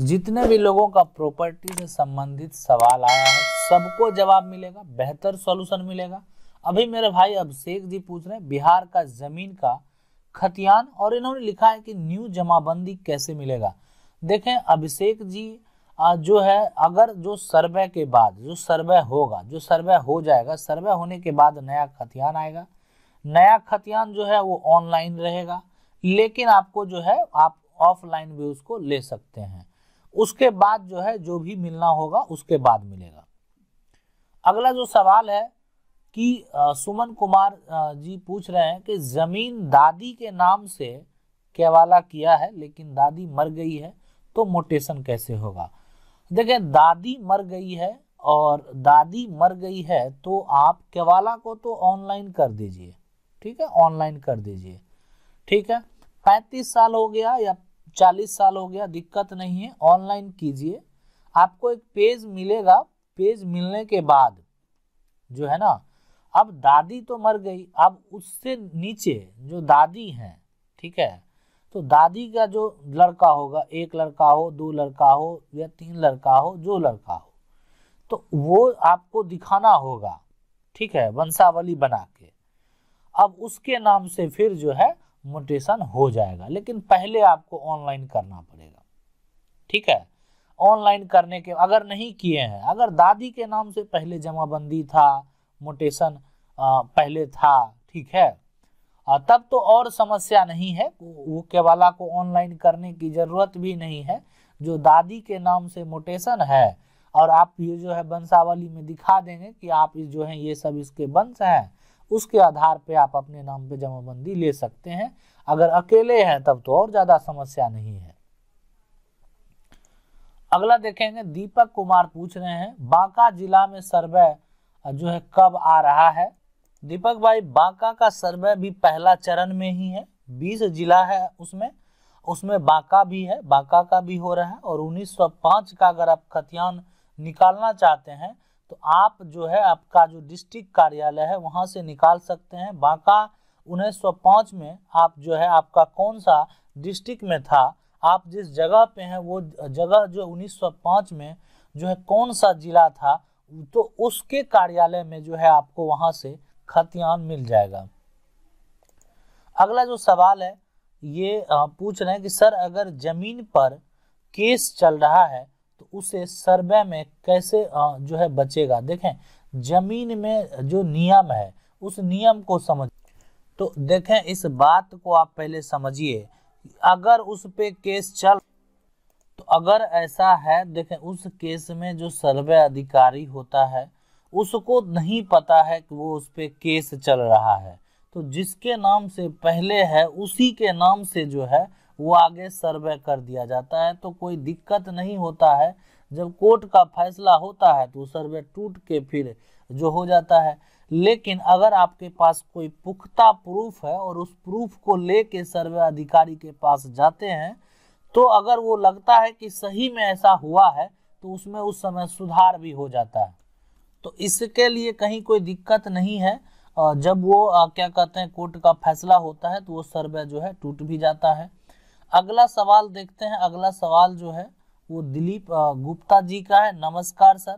जितने भी लोगों का प्रॉपर्टी से संबंधित सवाल आया है सबको जवाब मिलेगा बेहतर सॉल्यूशन मिलेगा अभी मेरे भाई अभिषेक जी पूछ रहे हैं बिहार का जमीन का खतियान और इन्होंने लिखा है कि न्यू जमाबंदी कैसे मिलेगा देखें अभिषेक जी जो है अगर जो सर्वे के बाद जो सर्वे होगा जो सर्वे हो जाएगा सर्वे होने के बाद नया खतियान आएगा नया खतियान जो है वो ऑनलाइन रहेगा लेकिन आपको जो है आप ऑफलाइन भी उसको ले सकते हैं उसके बाद जो है जो भी मिलना होगा उसके बाद मिलेगा अगला जो सवाल है कि सुमन कुमार जी पूछ रहे हैं कि ज़मीन दादी के नाम से केवाला किया है लेकिन दादी मर गई है तो मोटेशन कैसे होगा देखिए दादी मर गई है और दादी मर गई है तो आप केवाला को तो ऑनलाइन कर दीजिए ठीक है ऑनलाइन कर दीजिए ठीक है पैंतीस साल हो गया या चालीस साल हो गया दिक्कत नहीं है ऑनलाइन कीजिए आपको एक पेज मिलेगा पेज मिलने के बाद जो है ना अब दादी तो मर गई अब उससे नीचे जो दादी हैं ठीक है तो दादी का जो लड़का होगा एक लड़का हो दो लड़का हो या तीन लड़का हो जो लड़का हो तो वो आपको दिखाना होगा ठीक है वंशावली बना के अब उसके नाम से फिर जो है मोटेशन हो जाएगा लेकिन पहले आपको ऑनलाइन करना पड़ेगा ठीक है ऑनलाइन करने के अगर नहीं किए हैं अगर दादी के नाम से पहले जमाबंदी था मोटेशन पहले था ठीक है तब तो और समस्या नहीं है वो केवाला को ऑनलाइन करने की ज़रूरत भी नहीं है जो दादी के नाम से मोटेशन है और आप ये जो है वंशावली में दिखा देंगे कि आप जो है ये सब इसके वंश हैं उसके आधार पे आप अपने नाम पे जमाबंदी ले सकते हैं अगर अकेले हैं तब तो और ज़्यादा समस्या नहीं है अगला देखेंगे दीपक कुमार पूछ रहे हैं बांका जिला में सर्वे जो है कब आ रहा है दीपक भाई बांका का सर्वे भी पहला चरण में ही है बीस जिला है उसमें उसमें बांका भी है बांका का भी हो रहा है और 1905 का अगर आप खतियान निकालना चाहते हैं तो आप जो है आपका जो डिस्ट्रिक्ट कार्यालय है वहाँ से निकाल सकते हैं बांका 1905 में आप जो है आपका कौन सा डिस्ट्रिक्ट में था आप जिस जगह पे हैं वो जगह जो 1905 में जो है कौन सा जिला था तो उसके कार्यालय में जो है आपको वहाँ से खतियान मिल जाएगा अगला जो सवाल है ये पूछ रहे हैं कि सर अगर ज़मीन पर केस चल रहा है तो उसे सर्वे में कैसे जो है बचेगा देखें जमीन में जो नियम है उस नियम को समझ तो देखें इस बात को आप पहले समझिए अगर उस पे केस चल तो अगर ऐसा है देखें उस केस में जो सर्वे अधिकारी होता है उसको नहीं पता है कि वो उस पे केस चल रहा है तो जिसके नाम से पहले है उसी के नाम से जो है वो आगे सर्वे कर दिया जाता है तो कोई दिक्कत नहीं होता है जब कोर्ट का फैसला होता है तो सर्वे टूट के फिर जो हो जाता है लेकिन अगर आपके पास कोई पुख्ता प्रूफ है और उस प्रूफ को ले के सर्वे अधिकारी के पास जाते हैं तो अगर वो लगता है कि सही में ऐसा हुआ है तो उसमें उस समय सुधार भी हो जाता है तो इसके लिए कहीं कोई दिक्कत नहीं है जब वो क्या कहते हैं कोर्ट का फैसला होता है तो वो सर्वे जो है टूट भी जाता है अगला सवाल देखते हैं अगला सवाल जो है वो दिलीप गुप्ता जी का है नमस्कार सर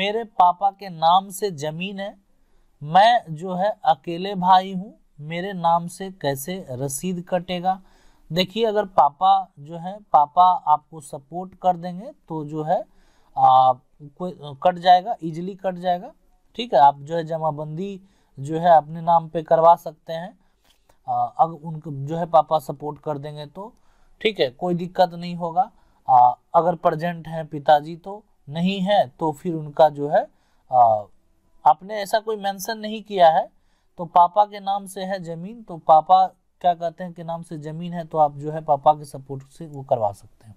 मेरे पापा के नाम से ज़मीन है मैं जो है अकेले भाई हूँ मेरे नाम से कैसे रसीद कटेगा देखिए अगर पापा जो है पापा आपको सपोर्ट कर देंगे तो जो है आप कोई कट जाएगा इजीली कट जाएगा ठीक है आप जो है जमाबंदी जो है अपने नाम पे करवा सकते हैं अगर उनको जो है पापा सपोर्ट कर देंगे तो ठीक है कोई दिक्कत नहीं होगा आ, अगर प्रजेंट हैं पिताजी तो नहीं है तो फिर उनका जो है आ, आपने ऐसा कोई मेंशन नहीं किया है तो पापा के नाम से है ज़मीन तो पापा क्या कहते हैं के नाम से ज़मीन है तो आप जो है पापा के सपोर्ट से वो करवा सकते हैं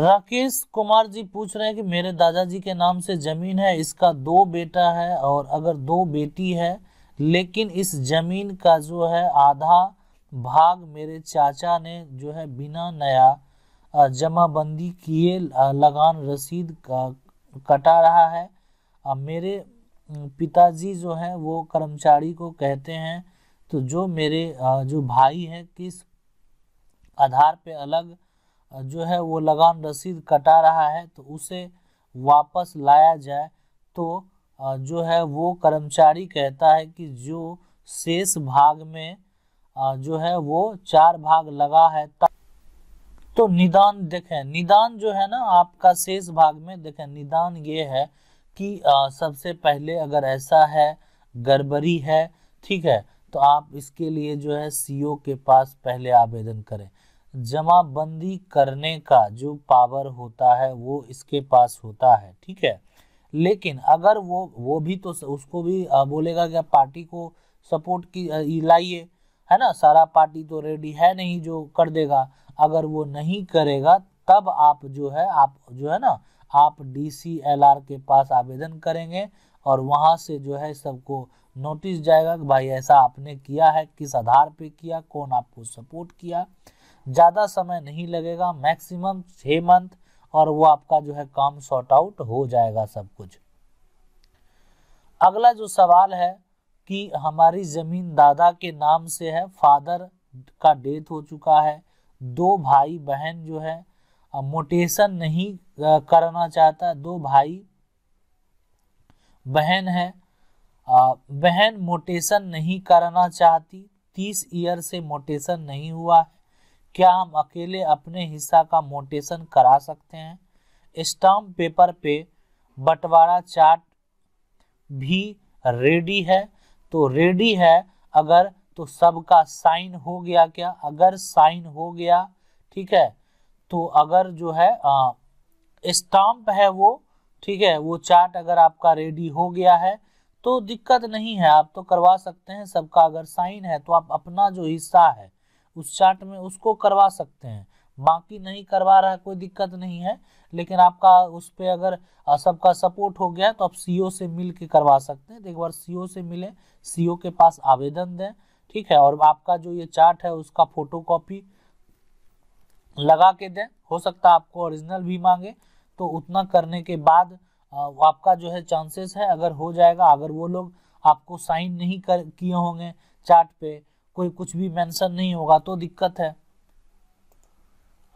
राकेश कुमार जी पूछ रहे हैं कि मेरे दादाजी के नाम से ज़मीन है इसका दो बेटा है और अगर दो बेटी है लेकिन इस ज़मीन का जो है आधा भाग मेरे चाचा ने जो है बिना नया जमाबंदी किए लगान रसीद का कटा रहा है अब मेरे पिताजी जो है वो कर्मचारी को कहते हैं तो जो मेरे जो भाई है किस आधार पे अलग जो है वो लगान रसीद कटा रहा है तो उसे वापस लाया जाए तो जो है वो कर्मचारी कहता है कि जो शेष भाग में जो है वो चार भाग लगा है तो निदान देखें निदान जो है ना आपका शेष भाग में देखें निदान ये है कि सबसे पहले अगर ऐसा है गड़बड़ी है ठीक है तो आप इसके लिए जो है सीओ के पास पहले आवेदन करें जमाबंदी करने का जो पावर होता है वो इसके पास होता है ठीक है लेकिन अगर वो वो भी तो उसको भी बोलेगा कि आप पार्टी को सपोर्ट की लाइए है ना सारा पार्टी तो रेडी है नहीं जो कर देगा अगर वो नहीं करेगा तब आप जो है आप जो है ना आप डी सी एल आर के पास आवेदन करेंगे और वहाँ से जो है सबको नोटिस जाएगा कि भाई ऐसा आपने किया है किस आधार पे किया कौन आपको सपोर्ट किया ज़्यादा समय नहीं लगेगा मैक्सिमम छः मंथ और वो आपका जो है काम सॉर्ट आउट हो जाएगा सब कुछ अगला जो सवाल है कि हमारी ज़मीन दादा के नाम से है फादर का डेथ हो चुका है दो भाई बहन जो है मोटेशन नहीं करना चाहता दो भाई बहन है बहन मोटेशन नहीं करना चाहती तीस ईयर से मोटेशन नहीं हुआ है क्या हम अकेले अपने हिस्सा का मोटेशन करा सकते हैं स्टाम्प पेपर पे बंटवारा चार्ट भी रेडी है तो रेडी है अगर तो सबका साइन हो गया क्या अगर साइन हो गया ठीक है तो अगर जो है स्टाम्प है वो ठीक है वो चार्ट अगर आपका रेडी हो गया है तो दिक्कत नहीं है आप तो करवा सकते हैं सबका अगर साइन है तो आप अपना जो हिस्सा है उस चार्ट में उसको करवा सकते हैं बाकी नहीं करवा रहा है कोई दिक्कत नहीं है लेकिन आपका उस पर अगर सबका सपोर्ट हो गया तो आप सीओ से मिल के करवा सकते हैं तो एक बार सीओ से मिलें सीओ के पास आवेदन दें ठीक है और आपका जो ये चार्ट है उसका फोटो कॉपी लगा के दें हो सकता है आपको ओरिजिनल भी मांगे तो उतना करने के बाद आपका जो है चांसेस है अगर हो जाएगा अगर वो लोग आपको साइन नहीं कर किए होंगे चार्ट पे कोई कुछ भी मेंशन नहीं होगा तो दिक्कत है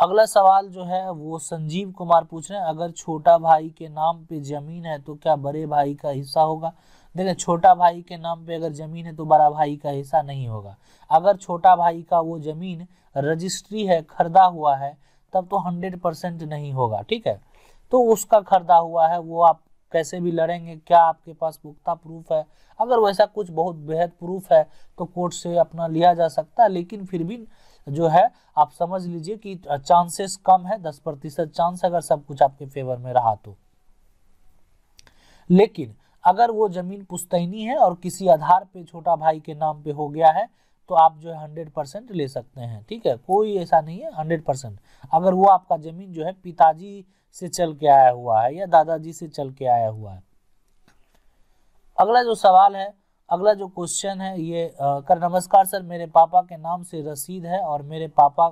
अगला सवाल जो है वो संजीव कुमार पूछ रहे हैं अगर छोटा भाई के नाम पे जमीन है तो क्या बड़े भाई का हिस्सा होगा देखिए छोटा भाई के नाम पे अगर ज़मीन है तो बड़ा भाई का हिस्सा नहीं होगा अगर छोटा भाई का वो ज़मीन रजिस्ट्री है खरीदा हुआ है तब तो हंड्रेड परसेंट नहीं होगा ठीक है तो उसका खरीदा हुआ है वो आप कैसे भी लड़ेंगे क्या आपके पास पुख्ता प्रूफ है अगर वैसा कुछ बहुत बेहद प्रूफ है तो कोर्ट से अपना लिया जा सकता है लेकिन फिर भी जो है आप समझ लीजिए कि चांसेस कम है दस प्रतिशत चांस अगर सब कुछ आपके फेवर में रहा तो लेकिन अगर वो जमीन पुस्तैनी है और किसी आधार पे छोटा भाई के नाम पे हो गया है तो आप जो है हंड्रेड परसेंट ले सकते हैं ठीक है कोई ऐसा नहीं है हंड्रेड परसेंट अगर वो आपका ज़मीन जो है पिताजी से चल के आया हुआ है या दादाजी से चल के आया हुआ है अगला जो सवाल है अगला जो क्वेश्चन है ये आ, कर नमस्कार सर मेरे पापा के नाम से रसीद है और मेरे पापा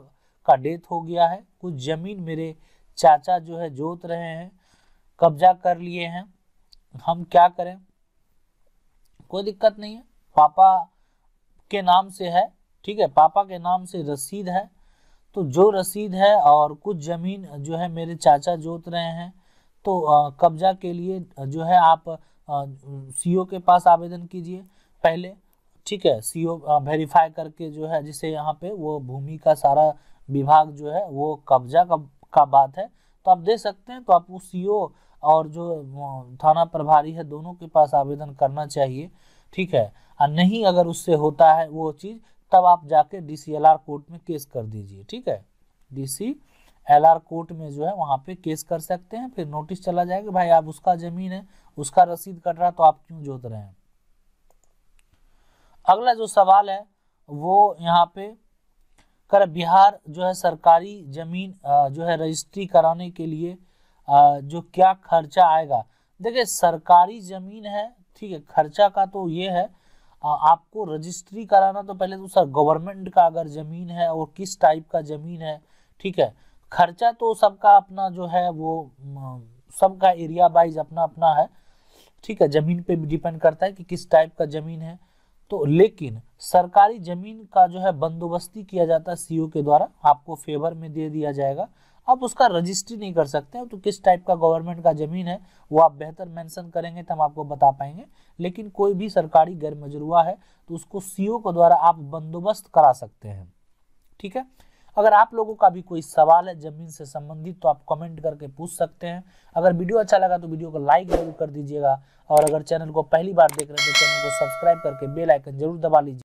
का डेथ हो गया है कुछ ज़मीन मेरे चाचा जो है जोत रहे हैं कब्जा कर लिए हैं हम क्या करें कोई दिक्कत नहीं है पापा के नाम से है ठीक है पापा के नाम से रसीद है तो जो रसीद है और कुछ ज़मीन जो है मेरे चाचा जोत रहे हैं तो कब्जा के लिए जो है आप सीओ के पास आवेदन कीजिए पहले ठीक है सीओ वेरीफाई करके जो है जिसे यहाँ पे वो भूमि का सारा विभाग जो है वो कब्जा का का बात है तो आप दे सकते हैं तो आप उस सीओ और जो थाना प्रभारी है दोनों के पास आवेदन करना चाहिए ठीक है और नहीं अगर उससे होता है वो चीज़ तब आप जाके D C L R court में केस कर दीजिए ठीक है D C L R court में जो है वहाँ पे केस कर सकते हैं फिर नोटिस चला जाएगा भाई आप उसका ज़मीन है उसका रसीद कट रहा तो आप क्यों जोत रहे हैं अगला जो सवाल है वो यहाँ पे कर बिहार जो है सरकारी ज़मीन जो है रजिस्ट्री कराने के लिए जो क्या खर्चा आएगा देखिए सरकारी ज़मीन है ठीक है खर्चा का तो ये है आपको रजिस्ट्री कराना तो पहले तो सर गवर्नमेंट का अगर ज़मीन है और किस टाइप का ज़मीन है ठीक है खर्चा तो सबका अपना जो है वो सबका एरिया वाइज अपना अपना है ठीक है ज़मीन पे भी डिपेंड करता है कि किस टाइप का ज़मीन है तो लेकिन सरकारी ज़मीन का जो है बंदोबस्ती किया जाता है सीओ e के द्वारा आपको फेवर में दे दिया जाएगा आप उसका रजिस्ट्री नहीं कर सकते हैं तो किस टाइप का गवर्नमेंट का ज़मीन है वो आप बेहतर मेंशन करेंगे तो हम आपको बता पाएंगे लेकिन कोई भी सरकारी गैर मजरुआ है तो उसको सीओ के द्वारा आप बंदोबस्त करा सकते हैं ठीक है अगर आप लोगों का भी कोई सवाल है ज़मीन से संबंधित तो आप कमेंट करके पूछ सकते हैं अगर वीडियो अच्छा लगा तो वीडियो को लाइक जरूर कर दीजिएगा और अगर चैनल को पहली बार देख रहे हैं तो चैनल को सब्सक्राइब करके बेलाइकन जरूर दबा लीजिए